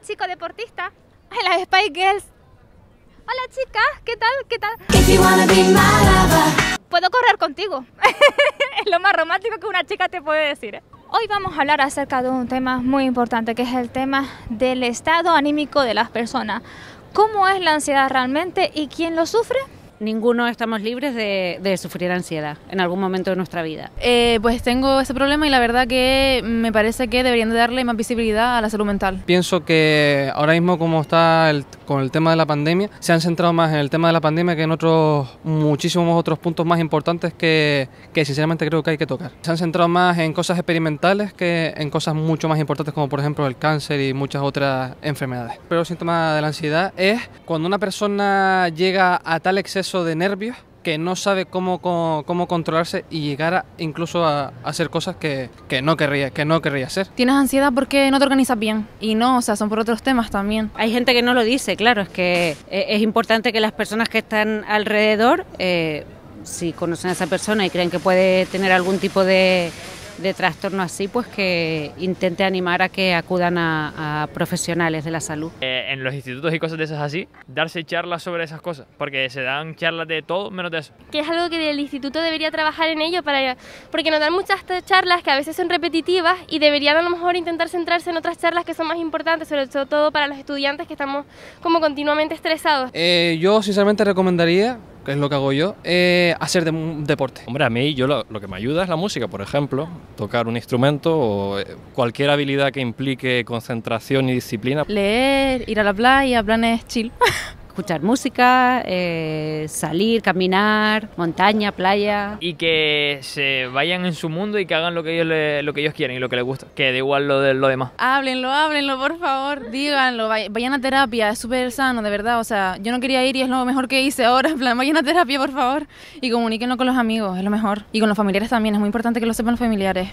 chico deportista. A las Spice Girls. Hola, chicas. ¿Qué tal? ¿Qué tal? Puedo correr contigo. es lo más romántico que una chica te puede decir. ¿eh? Hoy vamos a hablar acerca de un tema muy importante, que es el tema del estado anímico de las personas. ¿Cómo es la ansiedad realmente y quién lo sufre? ninguno estamos libres de, sufrir ansiedad en algún momento de nuestra vida. Eh, pues tengo ese problema y la verdad que me parece que deberían de darle más visibilidad a la salud mental. Pienso que ahora mismo como está con el tema de la pandemia, se han centrado más en el tema de la pandemia que en otros muchísimos otros puntos más importantes que, que sinceramente creo que hay que tocar. Se han centrado más en cosas experimentales que en cosas mucho más importantes como por ejemplo el cáncer y muchas otras enfermedades. Pero el síntoma de la ansiedad es cuando una persona llega a tal exceso de nervios que no sabe cómo, cómo, controlarse y llegar a, incluso a, hacer cosas que, no querría, que no querría hacer. Tienes ansiedad porque no te organizas bien y no, o sea, son por otros temas también. Hay gente que no lo dice, claro, es que eh, es importante que las personas que están alrededor, eh, si conocen a esa persona y creen que puede tener algún tipo de de trastorno así, pues que intente animar a que acudan a, profesionales de la salud. Eh, en los institutos y cosas de esas así, darse charlas sobre esas cosas, porque se dan charlas de todo menos de eso. Que es algo que el instituto debería trabajar en ello, para, porque nos dan muchas charlas que a veces son repetitivas y deberían a lo mejor intentar centrarse en otras charlas que son más importantes, sobre todo para los estudiantes que estamos como continuamente estresados. Eh, yo sinceramente recomendaría es lo que hago yo, hacer eh, de un deporte. Hombre, a mí yo lo, que me ayuda es la música, por ejemplo, tocar un instrumento o eh, cualquier habilidad que implique concentración y disciplina. Leer, ir a la playa, planes chill. escuchar música, eh, salir, caminar, montaña, playa. Y que se vayan en su mundo y que hagan lo que ellos, lo que ellos quieren y lo que les gusta, que da igual lo, de, lo demás. Háblenlo, háblenlo, por favor, díganlo, vayan a terapia, es súper sano, de verdad. O sea, yo no quería ir y es lo mejor que hice ahora, en plan, vayan a terapia, por favor. Y comuníquenlo con los amigos, es lo mejor. Y con los familiares también, es muy importante que lo sepan los familiares.